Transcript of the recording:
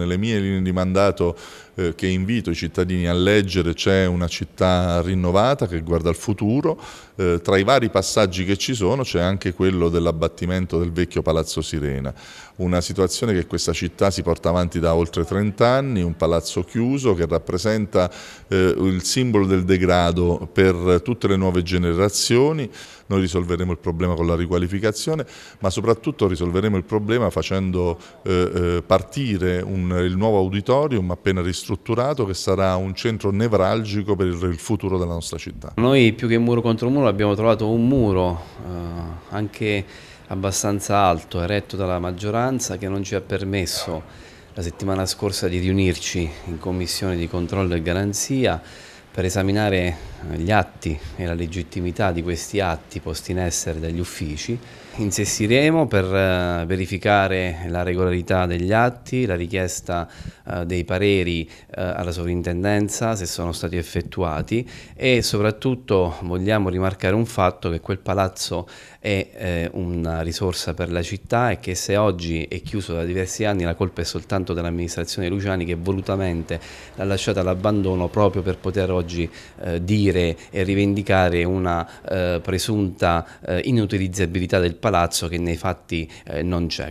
nelle mie linee di mandato eh, che invito i cittadini a leggere c'è una città rinnovata che guarda al futuro, eh, tra i vari passaggi che ci sono c'è anche quello dell'abbattimento del vecchio Palazzo Sirena, una situazione che questa città si porta avanti da oltre 30 anni, un palazzo chiuso che rappresenta eh, il simbolo del degrado per tutte le nuove generazioni, noi risolveremo il problema con la riqualificazione, ma soprattutto risolveremo il problema facendo eh, eh, partire un il nuovo auditorium appena ristrutturato che sarà un centro nevralgico per il futuro della nostra città. Noi più che muro contro muro abbiamo trovato un muro eh, anche abbastanza alto, eretto dalla maggioranza che non ci ha permesso la settimana scorsa di riunirci in commissione di controllo e garanzia per esaminare gli atti e la legittimità di questi atti posti in essere dagli uffici. Insistiremo per eh, verificare la regolarità degli atti, la richiesta eh, dei pareri eh, alla sovrintendenza se sono stati effettuati e soprattutto vogliamo rimarcare un fatto che quel palazzo è una risorsa per la città e che se oggi è chiuso da diversi anni la colpa è soltanto dell'amministrazione Luciani che volutamente l'ha lasciata all'abbandono proprio per poter oggi dire dire e rivendicare una eh, presunta eh, inutilizzabilità del palazzo che nei fatti eh, non c'è.